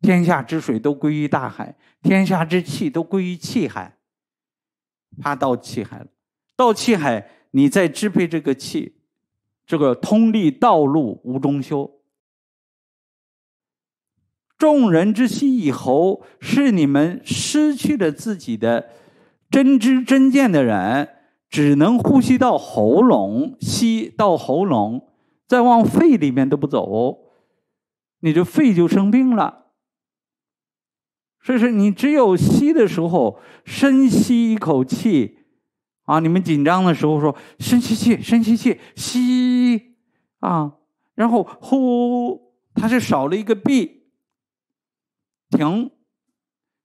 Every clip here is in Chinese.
天下之水都归于大海，天下之气都归于气海。怕到气海了，到气海，你再支配这个气，这个通利道路无中修。众人之心以喉，是你们失去了自己的真知真见的人，只能呼吸到喉咙，吸到喉咙，再往肺里面都不走，你这肺就生病了。所以说，你只有吸的时候深吸一口气，啊，你们紧张的时候说深吸气，深吸气，吸，啊，然后呼，它是少了一个闭。停，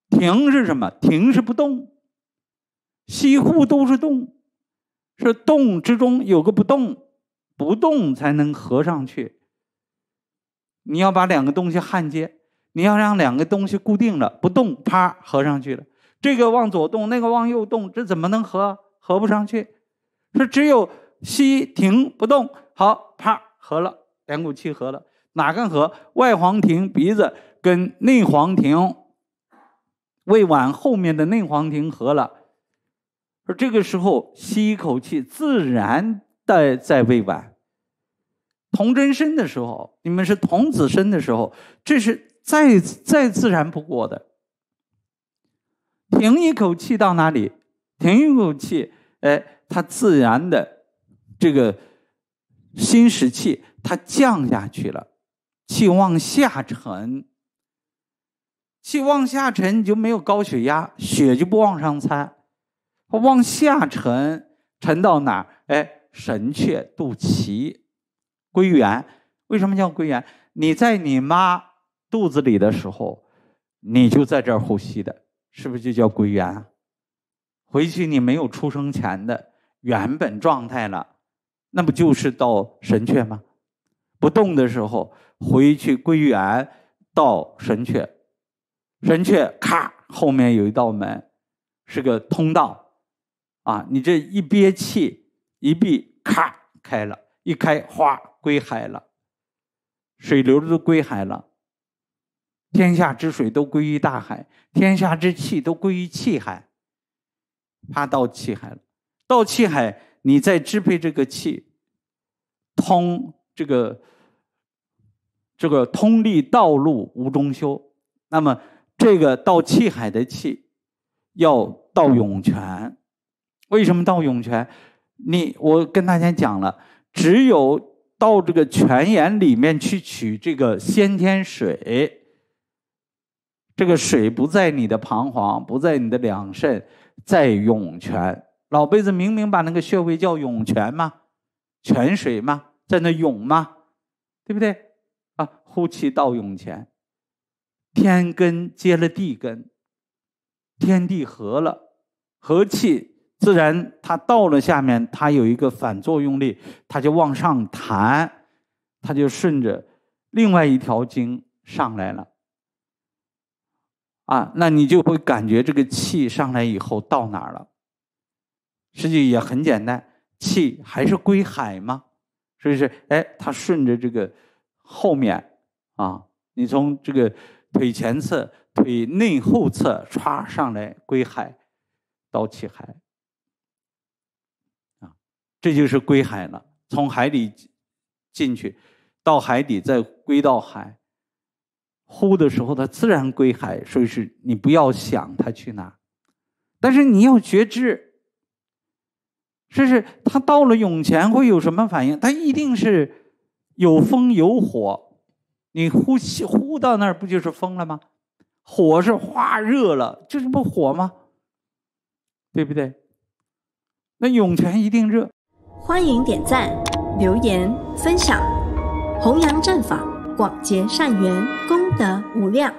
停是什么？停是不动，吸呼都是动，是动之中有个不动，不动才能合上去。你要把两个东西焊接。你要让两个东西固定了不动，啪合上去了。这个往左动，那个往右动，这怎么能合？合不上去。说只有吸停不动，好，啪合了，两股气合了。哪根合？外黄庭鼻子跟内黄庭胃脘后面的内黄庭合了。说这个时候吸一口气，自然的在胃脘。童真身的时候，你们是童子身的时候，这是。再再自然不过的，停一口气到哪里？停一口气，哎，它自然的，这个心食气，它降下去了，气往下沉，气往下沉，你就没有高血压，血就不往上窜，往下沉，沉到哪儿？哎，神阙、肚脐、归元。为什么叫归元？你在你妈。肚子里的时候，你就在这儿呼吸的，是不是就叫归元？回去你没有出生前的原本状态了，那不就是到神阙吗？不动的时候回去归元到神阙，神阙咔后面有一道门，是个通道，啊，你这一憋气一闭咔开了，一开花归海了，水流都归海了。天下之水都归于大海，天下之气都归于气海。怕到气海了，到气海，你再支配这个气，通这个这个通利道路无中修。那么，这个到气海的气要到涌泉，为什么到涌泉？你我跟大家讲了，只有到这个泉眼里面去取这个先天水。这个水不在你的彷徨，不在你的两肾，在涌泉。老辈子明明把那个穴位叫涌泉吗？泉水吗？在那涌吗？对不对？啊，呼气到涌泉，天根接了地根，天地合了，和气自然它到了下面，它有一个反作用力，它就往上弹，它就顺着另外一条经上来了。啊，那你就会感觉这个气上来以后到哪儿了？实际也很简单，气还是归海吗？所以是？哎，它顺着这个后面啊，你从这个腿前侧、腿内后侧唰上来归海，到气海，啊，这就是归海了。从海里进去，到海底再归到海。呼的时候，它自然归海，所以是，你不要想它去哪，但是你要觉知，这是它到了涌泉会有什么反应？它一定是有风有火，你呼吸呼到那儿不就是风了吗？火是化热了，这是不火吗？对不对？那涌泉一定热。欢迎点赞、留言、分享，弘扬正法，广结善缘，恭。的无量。